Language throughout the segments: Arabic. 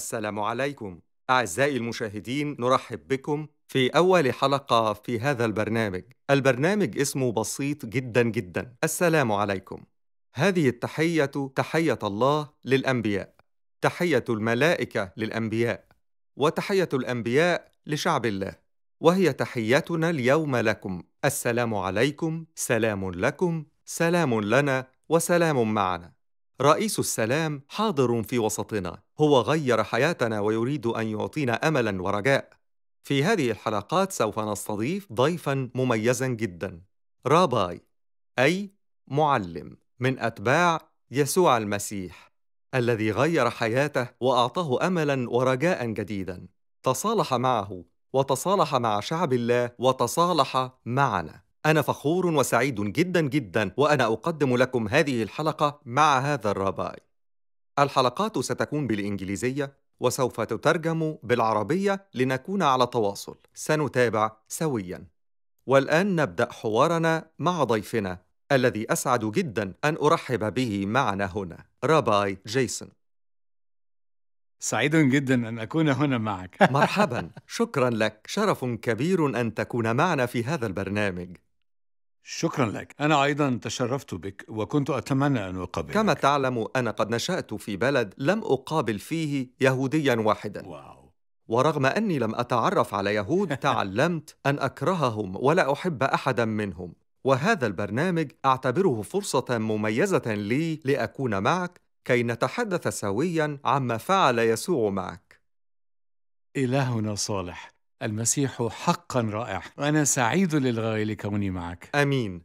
السلام عليكم أعزائي المشاهدين نرحب بكم في أول حلقة في هذا البرنامج البرنامج اسمه بسيط جدا جدا السلام عليكم هذه التحية تحية الله للأنبياء تحية الملائكة للأنبياء وتحية الأنبياء لشعب الله وهي تحيتنا اليوم لكم السلام عليكم سلام لكم سلام لنا وسلام معنا رئيس السلام حاضر في وسطنا هو غير حياتنا ويريد ان يعطينا املا ورجاء في هذه الحلقات سوف نستضيف ضيفا مميزا جدا راباي اي معلم من اتباع يسوع المسيح الذي غير حياته واعطاه املا ورجاء جديدا تصالح معه وتصالح مع شعب الله وتصالح معنا أنا فخور وسعيد جدا جدا وأنا أقدم لكم هذه الحلقة مع هذا الرباي. الحلقات ستكون بالإنجليزية وسوف تترجم بالعربية لنكون على تواصل. سنتابع سويا. والآن نبدأ حوارنا مع ضيفنا الذي أسعد جدا أن أرحب به معنا هنا، رباي جيسون. سعيد جدا أن أكون هنا معك مرحبا شكرا لك شرف كبير أن تكون معنا في هذا البرنامج شكرا لك أنا أيضا تشرفت بك وكنت أتمنى أن أقابلك كما تعلم أنا قد نشأت في بلد لم أقابل فيه يهوديا واحدا واو. ورغم أني لم أتعرف على يهود تعلمت أن أكرههم ولا أحب أحدا منهم وهذا البرنامج أعتبره فرصة مميزة لي لأكون معك كي نتحدث سويا عما فعل يسوع معك إلهنا صالح المسيح حقا رائع وأنا سعيد للغاية لكوني معك أمين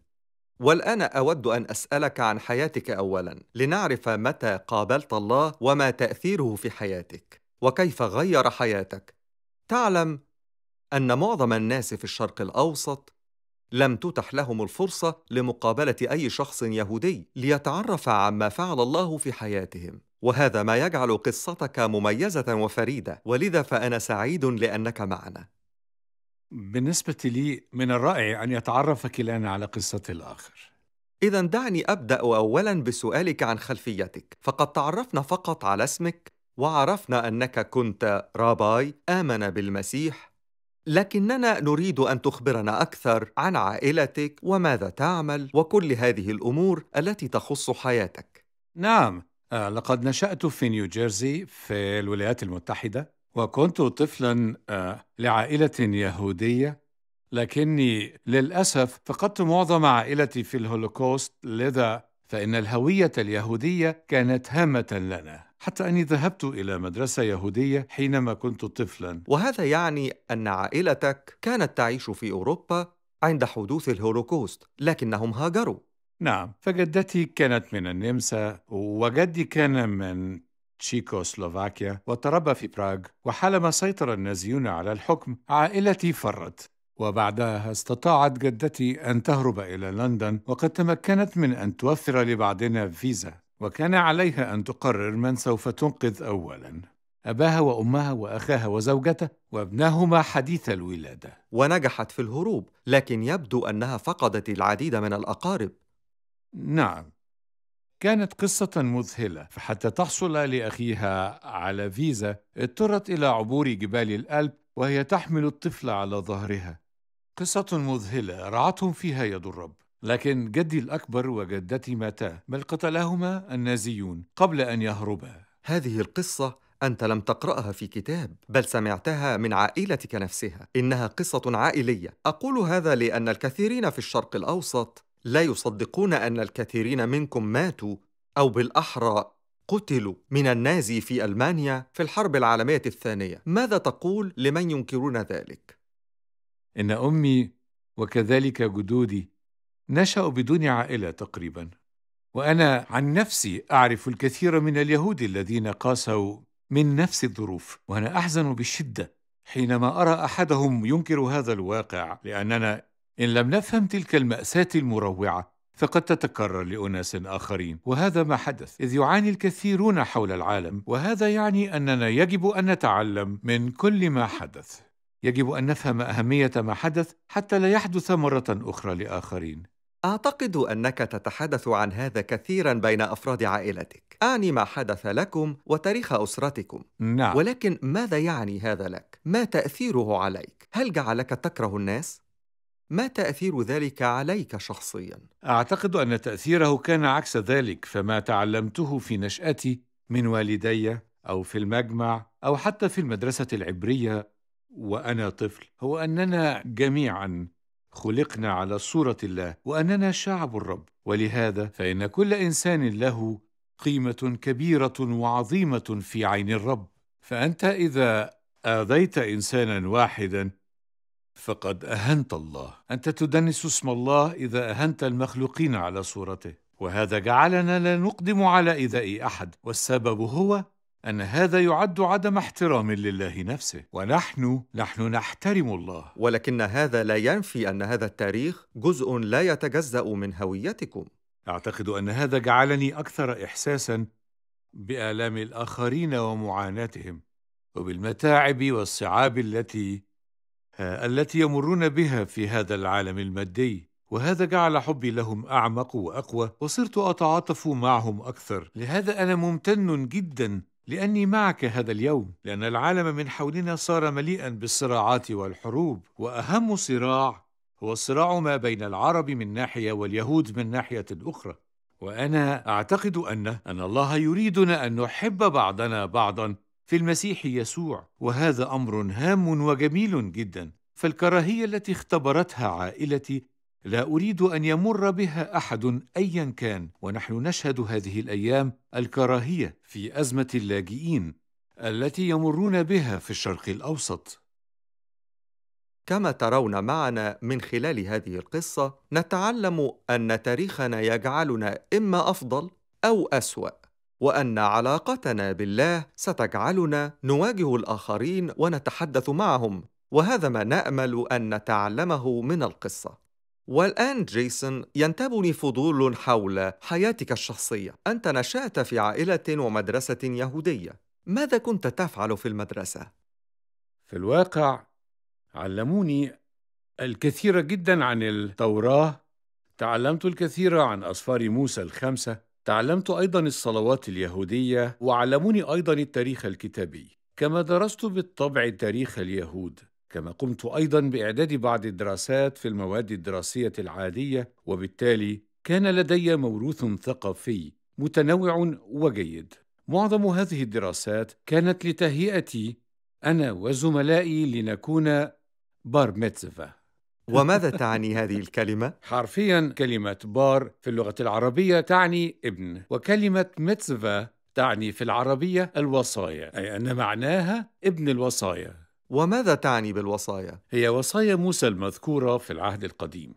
والآن أود أن أسألك عن حياتك أولا لنعرف متى قابلت الله وما تأثيره في حياتك وكيف غير حياتك تعلم أن معظم الناس في الشرق الأوسط لم تتح لهم الفرصة لمقابلة أي شخص يهودي ليتعرف عما فعل الله في حياتهم وهذا ما يجعل قصتك مميزه وفريده ولذا فانا سعيد لانك معنا بالنسبه لي من الرائع ان يتعرف كلانا على قصه الاخر اذا دعني ابدا اولا بسؤالك عن خلفيتك فقد تعرفنا فقط على اسمك وعرفنا انك كنت راباي امن بالمسيح لكننا نريد ان تخبرنا اكثر عن عائلتك وماذا تعمل وكل هذه الامور التي تخص حياتك نعم آه، لقد نشأت في نيوجيرسي في الولايات المتحدة وكنت طفلا آه، لعائلة يهودية لكني للأسف فقدت معظم عائلتي في الهولوكوست لذا فإن الهوية اليهودية كانت هامة لنا حتى أني ذهبت إلى مدرسة يهودية حينما كنت طفلا وهذا يعني أن عائلتك كانت تعيش في أوروبا عند حدوث الهولوكوست لكنهم هاجروا نعم فجدتي كانت من النمسا وجدي كان من تشيكوسلوفاكيا وتربى في براغ وحالما سيطر النازيون على الحكم عائلتي فرت وبعدها استطاعت جدتي أن تهرب إلى لندن وقد تمكنت من أن توفر لبعضنا فيزا وكان عليها أن تقرر من سوف تنقذ أولاً أباها وأمها وأخاها وزوجته وابنهما حديث الولادة ونجحت في الهروب لكن يبدو أنها فقدت العديد من الأقارب نعم كانت قصة مذهلة فحتى تحصل لأخيها على فيزا اضطرت إلى عبور جبال الألب وهي تحمل الطفل على ظهرها قصة مذهلة رعتهم فيها يد الرب لكن جدي الأكبر وجدتي ماتا بل قتلهما النازيون قبل أن يهربا هذه القصة أنت لم تقرأها في كتاب بل سمعتها من عائلتك نفسها إنها قصة عائلية أقول هذا لأن الكثيرين في الشرق الأوسط لا يصدقون ان الكثيرين منكم ماتوا او بالاحرى قتلوا من النازي في المانيا في الحرب العالميه الثانيه ماذا تقول لمن ينكرون ذلك ان امي وكذلك جدودي نشأوا بدون عائله تقريبا وانا عن نفسي اعرف الكثير من اليهود الذين قاسوا من نفس الظروف وانا احزن بشده حينما ارى احدهم ينكر هذا الواقع لاننا إن لم نفهم تلك المأساة المروعة فقد تتكرر لأناس آخرين وهذا ما حدث إذ يعاني الكثيرون حول العالم وهذا يعني أننا يجب أن نتعلم من كل ما حدث يجب أن نفهم أهمية ما حدث حتى لا يحدث مرة أخرى لآخرين أعتقد أنك تتحدث عن هذا كثيرا بين أفراد عائلتك أعني ما حدث لكم وتاريخ أسرتكم نعم ولكن ماذا يعني هذا لك؟ ما تأثيره عليك؟ هل جعلك تكره الناس؟ ما تأثير ذلك عليك شخصيا؟ أعتقد أن تأثيره كان عكس ذلك فما تعلمته في نشأتي من والدي أو في المجمع أو حتى في المدرسة العبرية وأنا طفل هو أننا جميعا خلقنا على صورة الله وأننا شعب الرب ولهذا فإن كل إنسان له قيمة كبيرة وعظيمة في عين الرب فأنت إذا آذيت إنسانا واحدا فقد اهنت الله انت تدنس اسم الله اذا اهنت المخلوقين على صورته وهذا جعلنا لا نقدم على ايذاء احد والسبب هو ان هذا يعد عدم احترام لله نفسه ونحن نحن نحترم الله ولكن هذا لا ينفي ان هذا التاريخ جزء لا يتجزا من هويتكم اعتقد ان هذا جعلني اكثر احساسا بالام الاخرين ومعاناتهم وبالمتاعب والصعاب التي آه، التي يمرون بها في هذا العالم المادي وهذا جعل حبي لهم اعمق واقوى وصرت اتعاطف معهم اكثر لهذا انا ممتن جدا لاني معك هذا اليوم لان العالم من حولنا صار مليئا بالصراعات والحروب واهم صراع هو الصراع ما بين العرب من ناحيه واليهود من ناحيه اخرى وانا اعتقد ان ان الله يريدنا ان نحب بعضنا بعضا في المسيح يسوع وهذا امر هام وجميل جدا فالكراهيه التي اختبرتها عائلتي لا اريد ان يمر بها احد ايا كان ونحن نشهد هذه الايام الكراهيه في ازمه اللاجئين التي يمرون بها في الشرق الاوسط كما ترون معنا من خلال هذه القصه نتعلم ان تاريخنا يجعلنا اما افضل او اسوا وان علاقتنا بالله ستجعلنا نواجه الاخرين ونتحدث معهم وهذا ما نامل ان نتعلمه من القصه والآن جيسون ينتابني فضول حول حياتك الشخصية. أنت نشأت في عائلة ومدرسة يهودية. ماذا كنت تفعل في المدرسة؟ في الواقع علموني الكثير جدا عن التوراة. تعلمت الكثير عن أسفار موسى الخمسة تعلمت ايضا الصلوات اليهوديه وعلموني ايضا التاريخ الكتابي كما درست بالطبع تاريخ اليهود كما قمت ايضا باعداد بعض الدراسات في المواد الدراسيه العاديه وبالتالي كان لدي موروث ثقافي متنوع وجيد معظم هذه الدراسات كانت لتهيئتي انا وزملائي لنكون بار ميتزفا وماذا تعني هذه الكلمة؟ حرفيا كلمة بار في اللغة العربية تعني ابن وكلمة متزفة تعني في العربية الوصايا أي أن معناها ابن الوصايا وماذا تعني بالوصايا؟ هي وصايا موسى المذكورة في العهد القديم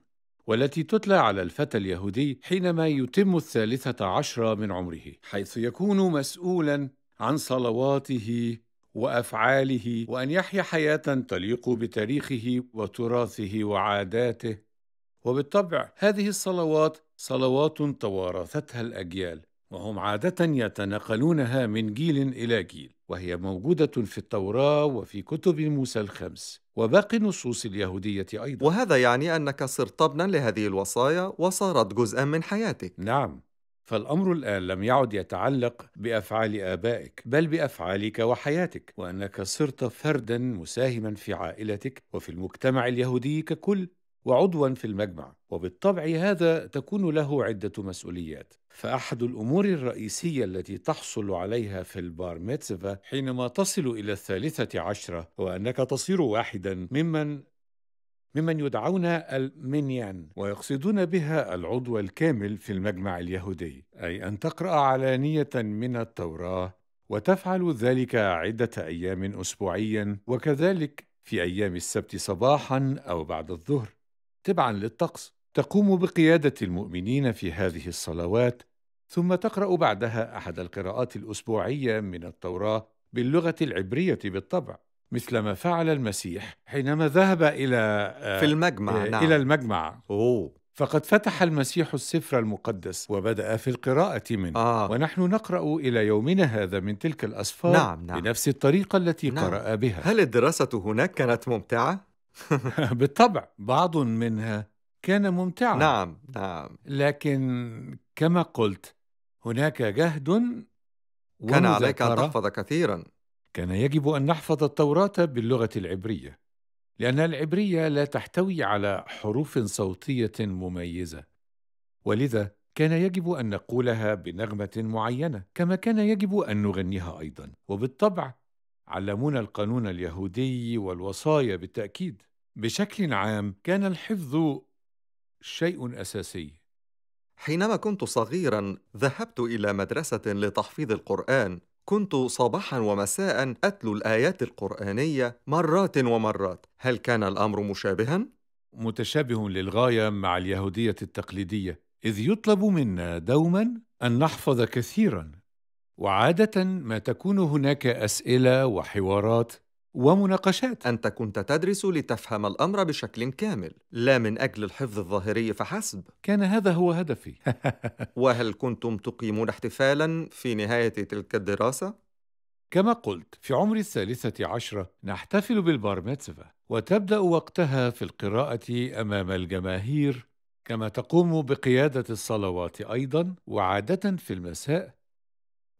والتي تتلى على الفتى اليهودي حينما يتم الثالثة عشرة من عمره حيث يكون مسؤولا عن صلواته وافعاله وان يحيا حياه تليق بتاريخه وتراثه وعاداته وبالطبع هذه الصلوات صلوات توارثتها الاجيال وهم عاده يتنقلونها من جيل الى جيل وهي موجوده في التوراه وفي كتب موسى الخمس وباقي النصوص اليهوديه ايضا وهذا يعني انك صرت ابنا لهذه الوصايا وصارت جزءا من حياتك نعم فالامر الان لم يعد يتعلق بافعال ابائك بل بافعالك وحياتك وانك صرت فردا مساهما في عائلتك وفي المجتمع اليهودي ككل وعضوا في المجمع وبالطبع هذا تكون له عده مسؤوليات فاحد الامور الرئيسيه التي تحصل عليها في البار ميتسفا حينما تصل الى الثالثه عشره هو انك تصير واحدا ممن ممن يدعون المنيان ويقصدون بها العضو الكامل في المجمع اليهودي اي ان تقرا علانيه من التوراه وتفعل ذلك عده ايام اسبوعيا وكذلك في ايام السبت صباحا او بعد الظهر تبعا للطقس تقوم بقياده المؤمنين في هذه الصلوات ثم تقرا بعدها احد القراءات الاسبوعيه من التوراه باللغه العبريه بالطبع مثلما فعل المسيح حينما ذهب إلى آه، في المجمع نعم. إلى المجمع أوه. فقد فتح المسيح السفر المقدس وبدأ في القراءة منه آه. ونحن نقرأ إلى يومنا هذا من تلك الأسفار نعم نعم. بنفس الطريقة التي نعم. قرأ بها هل الدراسة هناك كانت ممتعة؟ بالطبع بعض منها كان ممتعا نعم نعم لكن كما قلت هناك جهد كان عليك أن تحفظ كثيرا كان يجب ان نحفظ التوراه باللغه العبريه لان العبريه لا تحتوي على حروف صوتيه مميزه ولذا كان يجب ان نقولها بنغمه معينه كما كان يجب ان نغنيها ايضا وبالطبع علمونا القانون اليهودي والوصايا بالتاكيد بشكل عام كان الحفظ شيء اساسي حينما كنت صغيرا ذهبت الى مدرسه لتحفيظ القران كنت صباحا ومساء أتلو الآيات القرآنية مرات ومرات هل كان الأمر مشابها؟ متشابه للغاية مع اليهودية التقليدية إذ يطلب منا دوما أن نحفظ كثيرا وعادة ما تكون هناك أسئلة وحوارات ومناقشات أنت كنت تدرس لتفهم الأمر بشكل كامل لا من أجل الحفظ الظاهري فحسب كان هذا هو هدفي وهل كنتم تقيمون احتفالا في نهاية تلك الدراسة؟ كما قلت في عمر الثالثة عشرة نحتفل ميتسفة وتبدأ وقتها في القراءة أمام الجماهير كما تقوم بقيادة الصلوات أيضا وعادة في المساء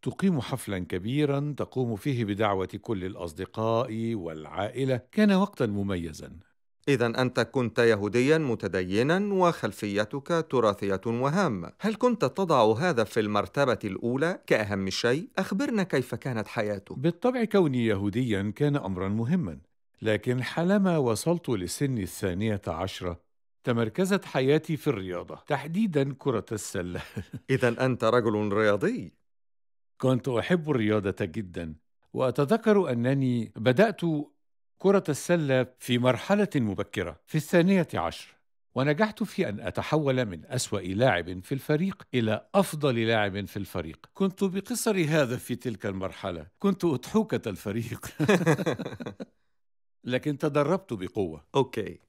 تقيم حفلا كبيرا تقوم فيه بدعوة كل الأصدقاء والعائلة كان وقتا مميزا إذا أنت كنت يهوديا متدينا وخلفيتك تراثية وهامة هل كنت تضع هذا في المرتبة الأولى كأهم شيء؟ أخبرنا كيف كانت حياتك بالطبع كوني يهوديا كان أمرا مهما لكن حالما وصلت لسن الثانية عشرة تمركزت حياتي في الرياضة تحديدا كرة السلة إذا أنت رجل رياضي كنت احب الرياضه جدا واتذكر انني بدات كره السله في مرحله مبكره في الثانيه عشر ونجحت في ان اتحول من اسوا لاعب في الفريق الى افضل لاعب في الفريق كنت بقصر هذا في تلك المرحله كنت اضحوكه الفريق لكن تدربت بقوه اوكي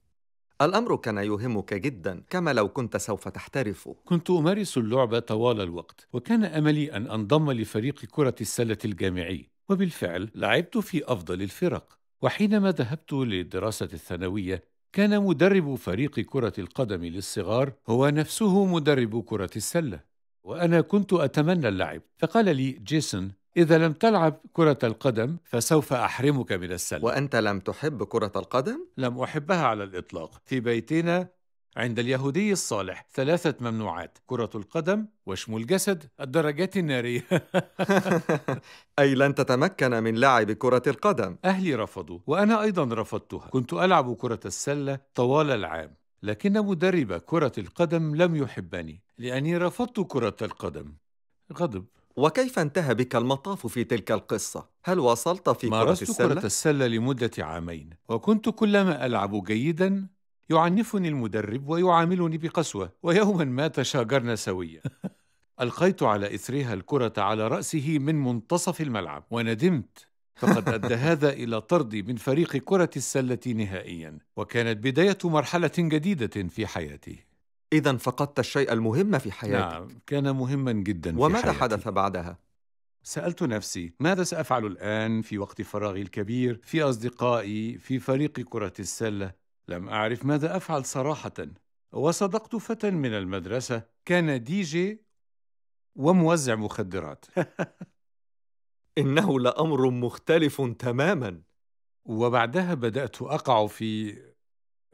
الأمر كان يهمك جدا كما لو كنت سوف تحترف كنت أمارس اللعبة طوال الوقت وكان أملي أن أنضم لفريق كرة السلة الجامعي وبالفعل لعبت في أفضل الفرق وحينما ذهبت للدراسة الثانوية كان مدرب فريق كرة القدم للصغار هو نفسه مدرب كرة السلة وأنا كنت أتمنى اللعب فقال لي جيسون إذا لم تلعب كرة القدم فسوف أحرمك من السلة وأنت لم تحب كرة القدم؟ لم أحبها على الإطلاق في بيتنا عند اليهودي الصالح ثلاثة ممنوعات كرة القدم وشم الجسد الدرجات النارية أي لن تتمكن من لعب كرة القدم أهلي رفضوا وأنا أيضا رفضتها كنت ألعب كرة السلة طوال العام لكن مدرب كرة القدم لم يحبني لأني رفضت كرة القدم غضب وكيف انتهى بك المطاف في تلك القصة؟ هل وصلت في كرة السلة؟ مارست كرة السلة لمدة عامين وكنت كلما ألعب جيدا يعنفني المدرب ويعاملني بقسوة ويوما ما تشاجرنا سويا ألقيت على إثرها الكرة على رأسه من منتصف الملعب وندمت فقد أدى هذا إلى طردي من فريق كرة السلة نهائيا وكانت بداية مرحلة جديدة في حياتي إذا فقدت الشيء المهم في حياتك نعم كان مهما جدا في وماذا حياتي. حدث بعدها؟ سألت نفسي ماذا سأفعل الآن في وقت فراغي الكبير في أصدقائي في فريق كرة السلة لم أعرف ماذا أفعل صراحة وصدقت فتى من المدرسة كان دي جي وموزع مخدرات إنه لأمر مختلف تماما وبعدها بدأت أقع في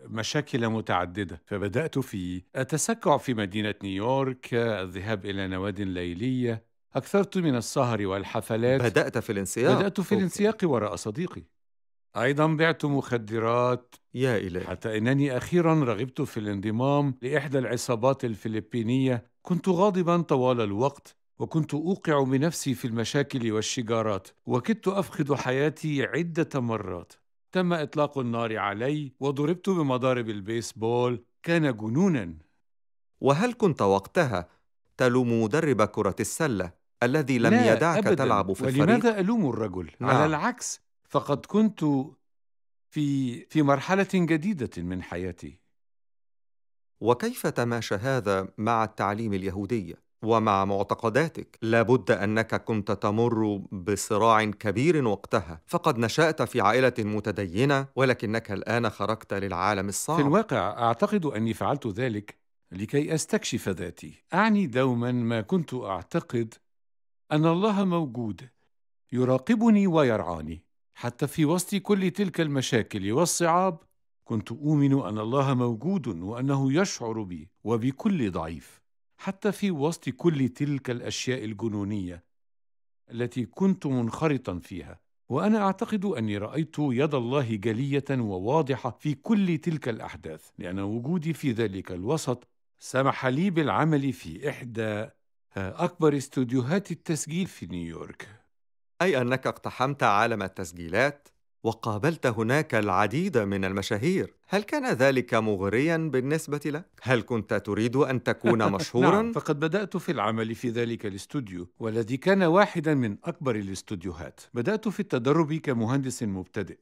مشاكل متعددة فبدأت في التسكع في مدينة نيويورك الذهاب إلى نواد ليلية أكثرت من السهر والحفلات بدأت في الانسياق بدأت في الانسياق وراء صديقي أيضا بعت مخدرات يا إلهي حتى أنني أخيرا رغبت في الانضمام لإحدى العصابات الفلبينية كنت غاضبا طوال الوقت وكنت أوقع بنفسي في المشاكل والشجارات وكدت أفقد حياتي عدة مرات تم إطلاق النار علي وضربت بمضارب البيسبول كان جنوناً وهل كنت وقتها تلوم مدرب كرة السلة الذي لم لا يدعك أبداً. تلعب في الفريق؟ ولماذا ألوم الرجل؟ نعم. على العكس فقد كنت في في مرحلة جديدة من حياتي وكيف تماشى هذا مع التعليم اليهودي؟ ومع معتقداتك لابد انك كنت تمر بصراع كبير وقتها فقد نشات في عائله متدينه ولكنك الان خرجت للعالم الصعب في الواقع اعتقد اني فعلت ذلك لكي استكشف ذاتي اعني دوما ما كنت اعتقد ان الله موجود يراقبني ويرعاني حتى في وسط كل تلك المشاكل والصعاب كنت اؤمن ان الله موجود وانه يشعر بي وبكل ضعيف حتى في وسط كل تلك الاشياء الجنونيه التي كنت منخرطا فيها وانا اعتقد اني رايت يد الله جليه وواضحه في كل تلك الاحداث لان وجودي في ذلك الوسط سمح لي بالعمل في احدى آه، اكبر استوديوهات التسجيل في نيويورك اي انك اقتحمت عالم التسجيلات وقابلت هناك العديد من المشاهير هل كان ذلك مغريا بالنسبة لك؟ هل كنت تريد أن تكون مشهورا؟ نعم فقد بدأت في العمل في ذلك الاستوديو والذي كان واحدا من أكبر الاستوديوهات بدأت في التدرب كمهندس مبتدئ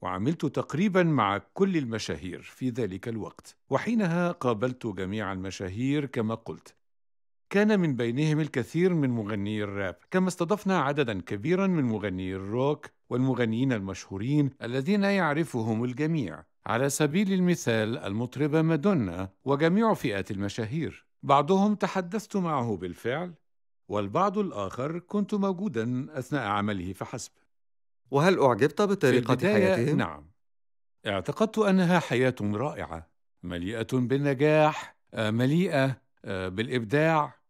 وعملت تقريبا مع كل المشاهير في ذلك الوقت وحينها قابلت جميع المشاهير كما قلت كان من بينهم الكثير من مغني الراب كما استضفنا عددا كبيرا من مغني الروك والمغنيين المشهورين الذين يعرفهم الجميع على سبيل المثال المطربة مادونا وجميع فئات المشاهير بعضهم تحدثت معه بالفعل والبعض الآخر كنت موجودا أثناء عمله فحسب وهل أعجبت بطريقة حياتهم؟ نعم اعتقدت أنها حياة رائعة مليئة بالنجاح آه، مليئة آه، بالإبداع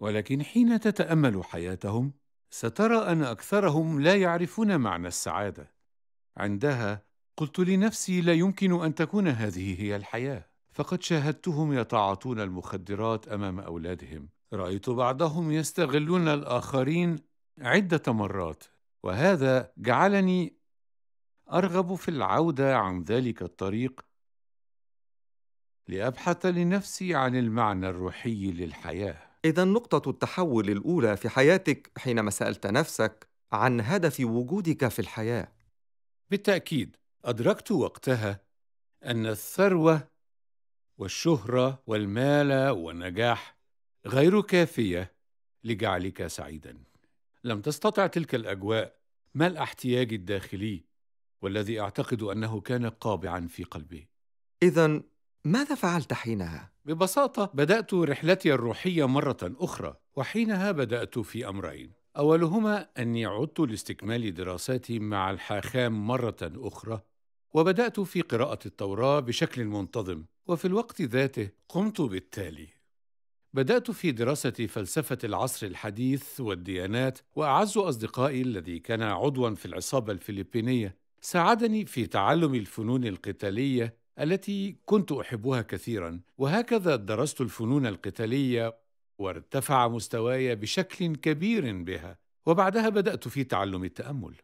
ولكن حين تتامل حياتهم سترى ان اكثرهم لا يعرفون معنى السعاده عندها قلت لنفسي لا يمكن ان تكون هذه هي الحياه فقد شاهدتهم يتعاطون المخدرات امام اولادهم رايت بعضهم يستغلون الاخرين عده مرات وهذا جعلني ارغب في العوده عن ذلك الطريق لابحث لنفسي عن المعنى الروحي للحياه إذا نقطة التحول الأولى في حياتك حينما سألت نفسك عن هدف وجودك في الحياة. بالتأكيد، أدركت وقتها أن الثروة والشهرة والمال والنجاح غير كافية لجعلك سعيدا. لم تستطع تلك الأجواء ملء احتياجي الداخلي والذي أعتقد أنه كان قابعا في قلبي. إذا ماذا فعلت حينها؟ ببساطة بدأت رحلتي الروحية مرة أخرى وحينها بدأت في أمرين أولهما أني عدت لاستكمال دراساتي مع الحاخام مرة أخرى وبدأت في قراءة التوراة بشكل منتظم وفي الوقت ذاته قمت بالتالي بدأت في دراسة فلسفة العصر الحديث والديانات وأعز أصدقائي الذي كان عضواً في العصابة الفلبينية ساعدني في تعلم الفنون القتالية التي كنت احبها كثيرا وهكذا درست الفنون القتاليه وارتفع مستواي بشكل كبير بها وبعدها بدات في تعلم التامل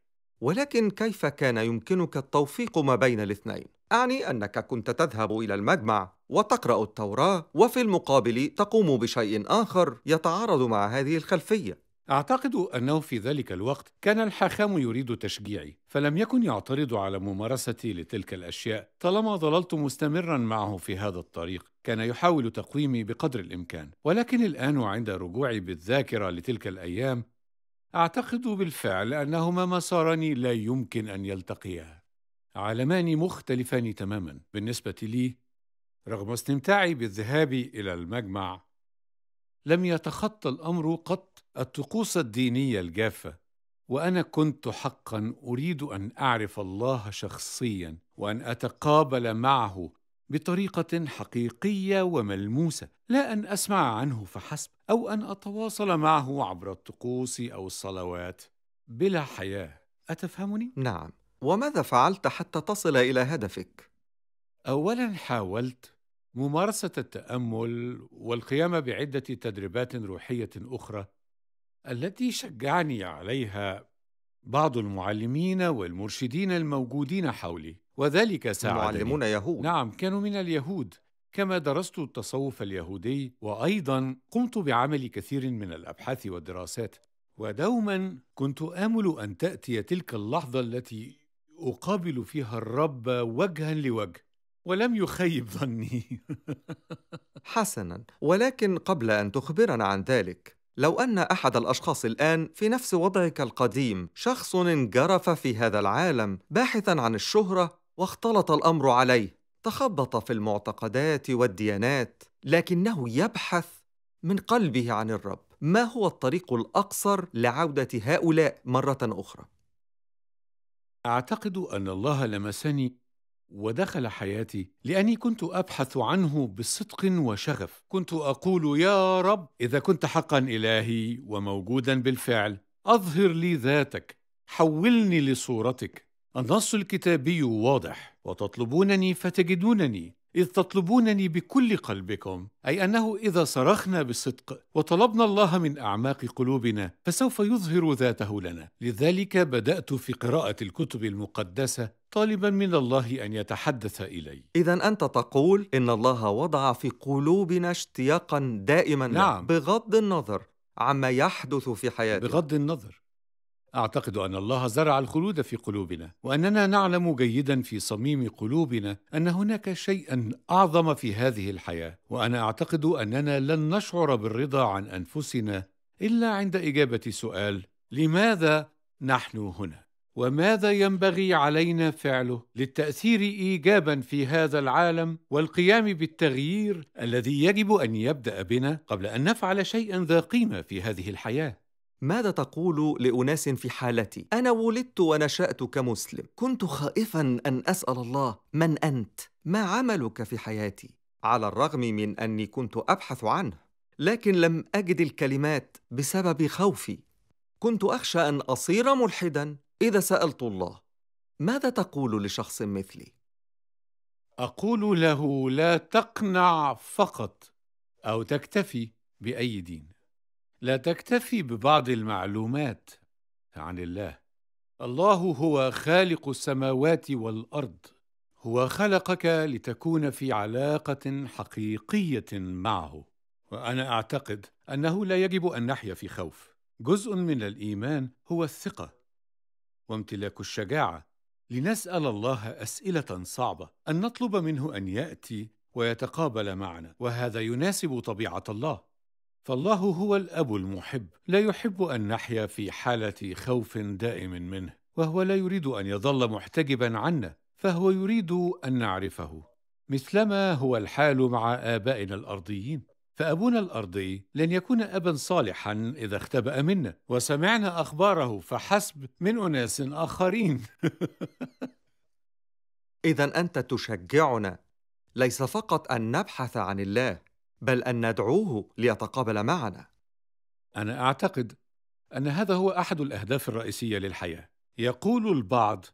ولكن كيف كان يمكنك التوفيق ما بين الاثنين اعني انك كنت تذهب الى المجمع وتقرا التوراه وفي المقابل تقوم بشيء اخر يتعارض مع هذه الخلفيه أعتقد أنه في ذلك الوقت كان الحاخام يريد تشجيعي، فلم يكن يعترض على ممارستي لتلك الأشياء طالما ظللت مستمرا معه في هذا الطريق، كان يحاول تقويمي بقدر الإمكان، ولكن الآن وعند رجوعي بالذاكرة لتلك الأيام، أعتقد بالفعل أنهما مساران لا يمكن أن يلتقيا. عالمان مختلفان تماما بالنسبة لي، رغم استمتاعي بالذهاب إلى المجمع لم يتخطى الامر قط الطقوس الدينيه الجافه وانا كنت حقا اريد ان اعرف الله شخصيا وان اتقابل معه بطريقه حقيقيه وملموسه لا ان اسمع عنه فحسب او ان اتواصل معه عبر الطقوس او الصلوات بلا حياه اتفهمني نعم وماذا فعلت حتى تصل الى هدفك اولا حاولت ممارسة التأمل والقيام بعدة تدريبات روحية أخرى التي شجعني عليها بعض المعلمين والمرشدين الموجودين حولي وذلك ساعدني المعلمون يهود نعم كانوا من اليهود كما درست التصوف اليهودي وايضا قمت بعمل كثير من الابحاث والدراسات ودوما كنت امل ان تاتي تلك اللحظه التي اقابل فيها الرب وجها لوجه ولم يخيب ظني حسنا ولكن قبل ان تخبرنا عن ذلك لو ان احد الاشخاص الان في نفس وضعك القديم شخص انجرف في هذا العالم باحثا عن الشهره واختلط الامر عليه تخبط في المعتقدات والديانات لكنه يبحث من قلبه عن الرب ما هو الطريق الاقصر لعوده هؤلاء مره اخرى اعتقد ان الله لمسني ودخل حياتي لاني كنت ابحث عنه بصدق وشغف كنت اقول يا رب اذا كنت حقا الهي وموجودا بالفعل اظهر لي ذاتك حولني لصورتك النص الكتابي واضح وتطلبونني فتجدونني إذ تطلبونني بكل قلبكم أي أنه إذا صرخنا بصدق وطلبنا الله من أعماق قلوبنا فسوف يظهر ذاته لنا لذلك بدأت في قراءة الكتب المقدسة طالبا من الله أن يتحدث إلي إذا أنت تقول إن الله وضع في قلوبنا اشتياقا دائما نعم. بغض النظر عما يحدث في حياتنا بغض النظر اعتقد ان الله زرع الخلود في قلوبنا واننا نعلم جيدا في صميم قلوبنا ان هناك شيئا اعظم في هذه الحياه وانا اعتقد اننا لن نشعر بالرضا عن انفسنا الا عند اجابه سؤال لماذا نحن هنا وماذا ينبغي علينا فعله للتاثير ايجابا في هذا العالم والقيام بالتغيير الذي يجب ان يبدا بنا قبل ان نفعل شيئا ذا قيمه في هذه الحياه ماذا تقول لأناس في حالتي؟ أنا ولدت ونشأت كمسلم، كنت خائفا أن أسأل الله: من أنت؟ ما عملك في حياتي؟ على الرغم من أني كنت أبحث عنه، لكن لم أجد الكلمات بسبب خوفي. كنت أخشى أن أصير ملحدا إذا سألت الله: ماذا تقول لشخص مثلي؟ أقول له: لا تقنع فقط، أو تكتفي بأي دين. لا تكتفي ببعض المعلومات عن الله الله هو خالق السماوات والارض هو خلقك لتكون في علاقه حقيقيه معه وانا اعتقد انه لا يجب ان نحيا في خوف جزء من الايمان هو الثقه وامتلاك الشجاعه لنسال الله اسئله صعبه ان نطلب منه ان ياتي ويتقابل معنا وهذا يناسب طبيعه الله فالله هو الاب المحب لا يحب ان نحيا في حاله خوف دائم منه وهو لا يريد ان يظل محتجبا عنا فهو يريد ان نعرفه مثلما هو الحال مع ابائنا الارضيين فابونا الارضي لن يكون ابا صالحا اذا اختبا منا وسمعنا اخباره فحسب من اناس اخرين اذا انت تشجعنا ليس فقط ان نبحث عن الله بل ان ندعوه ليتقابل معنا انا اعتقد ان هذا هو احد الاهداف الرئيسيه للحياه يقول البعض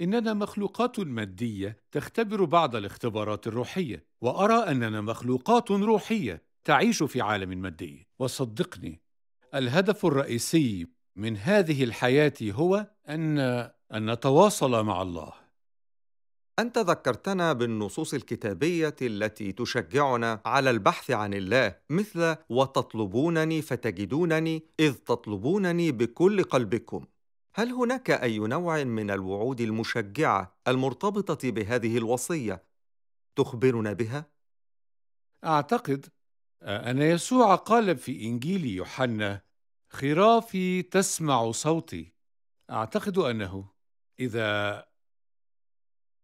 اننا مخلوقات ماديه تختبر بعض الاختبارات الروحيه وارى اننا مخلوقات روحيه تعيش في عالم مادي وصدقني الهدف الرئيسي من هذه الحياه هو ان ان نتواصل مع الله انت ذكرتنا بالنصوص الكتابيه التي تشجعنا على البحث عن الله مثل وتطلبونني فتجدونني اذ تطلبونني بكل قلبكم هل هناك اي نوع من الوعود المشجعه المرتبطه بهذه الوصيه تخبرنا بها اعتقد ان يسوع قال في انجيل يوحنا خرافي تسمع صوتي اعتقد انه اذا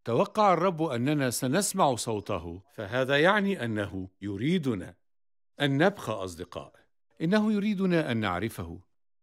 توقع الرب اننا سنسمع صوته فهذا يعني انه يريدنا ان نبقى اصدقاء انه يريدنا ان نعرفه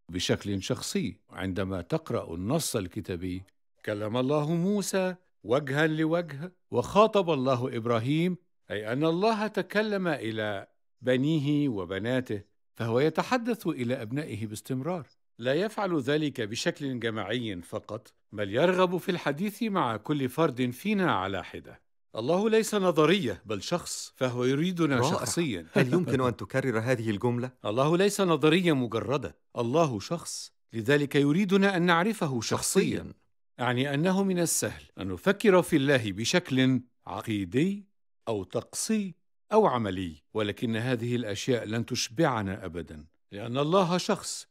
بشكل شخصي عندما تقرا النص الكتابي كلم الله موسى وجها لوجه وخاطب الله ابراهيم اي ان الله تكلم الى بنيه وبناته فهو يتحدث الى ابنائه باستمرار لا يفعل ذلك بشكل جماعي فقط بل يرغب في الحديث مع كل فرد فينا على حده الله ليس نظرية بل شخص فهو يريدنا رائع. شخصيا هل يمكن أن تكرر هذه الجملة؟ الله ليس نظرية مجردة الله شخص لذلك يريدنا أن نعرفه شخصيا, شخصياً. أعني أنه من السهل أن نفكر في الله بشكل عقيدي أو طقسي أو عملي ولكن هذه الأشياء لن تشبعنا أبدا لأن الله شخص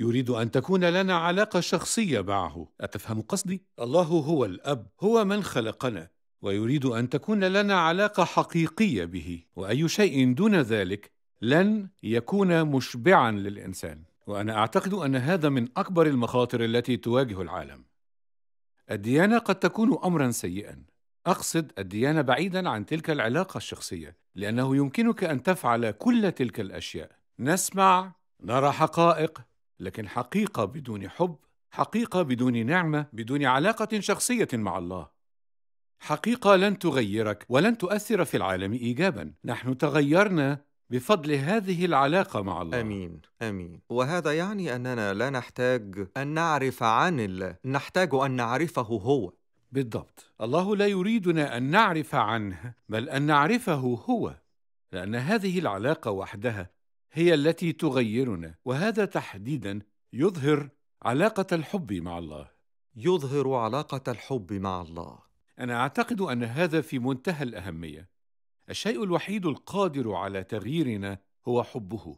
يريد أن تكون لنا علاقة شخصية معه أتفهم قصدي؟ الله هو الأب هو من خلقنا ويريد أن تكون لنا علاقة حقيقية به وأي شيء دون ذلك لن يكون مشبعا للإنسان وأنا أعتقد أن هذا من أكبر المخاطر التي تواجه العالم الديانة قد تكون أمرا سيئا أقصد الديانة بعيدا عن تلك العلاقة الشخصية لأنه يمكنك أن تفعل كل تلك الأشياء نسمع نرى حقائق لكن حقيقه بدون حب حقيقه بدون نعمه بدون علاقه شخصيه مع الله حقيقه لن تغيرك ولن تؤثر في العالم ايجابا نحن تغيرنا بفضل هذه العلاقه مع الله امين امين وهذا يعني اننا لا نحتاج ان نعرف عن الله نحتاج ان نعرفه هو بالضبط الله لا يريدنا ان نعرف عنه بل ان نعرفه هو لان هذه العلاقه وحدها هي التي تغيرنا وهذا تحديدا يظهر علاقه الحب مع الله يظهر علاقه الحب مع الله انا اعتقد ان هذا في منتهى الاهميه الشيء الوحيد القادر على تغييرنا هو حبه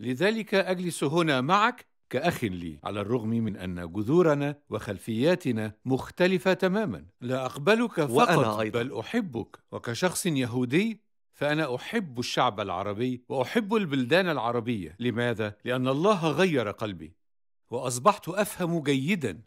لذلك اجلس هنا معك كاخ لي على الرغم من ان جذورنا وخلفياتنا مختلفه تماما لا اقبلك فقط وأنا أيضا. بل احبك وكشخص يهودي فأنا أحب الشعب العربي وأحب البلدان العربية، لماذا؟ لأن الله غير قلبي، وأصبحت أفهم جيداً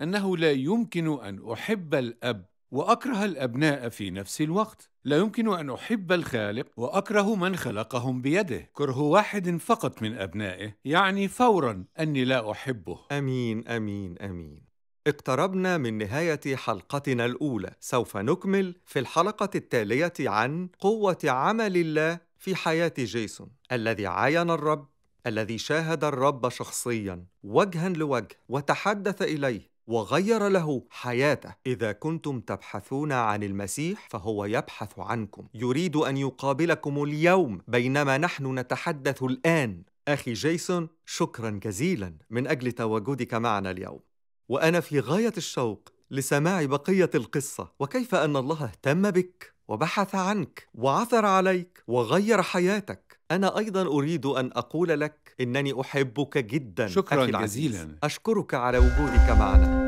أنه لا يمكن أن أحب الأب وأكره الأبناء في نفس الوقت، لا يمكن أن أحب الخالق وأكره من خلقهم بيده، كره واحد فقط من أبنائه يعني فوراً أني لا أحبه. آمين آمين آمين. اقتربنا من نهاية حلقتنا الأولى، سوف نكمل في الحلقة التالية عن قوة عمل الله في حياة جيسون، الذي عاين الرب، الذي شاهد الرب شخصياً وجهاً لوجه وتحدث إليه وغير له حياته اذا كنتم تبحثون عن المسيح فهو يبحث عنكم يريد ان يقابلكم اليوم بينما نحن نتحدث الان اخي جيسون شكرا جزيلا من اجل تواجدك معنا اليوم وانا في غايه الشوق لسماع بقيه القصه وكيف ان الله اهتم بك وبحث عنك وعثر عليك وغير حياتك انا ايضا اريد ان اقول لك انني احبك جدا شكرا عزيزي. اشكرك على وجودك معنا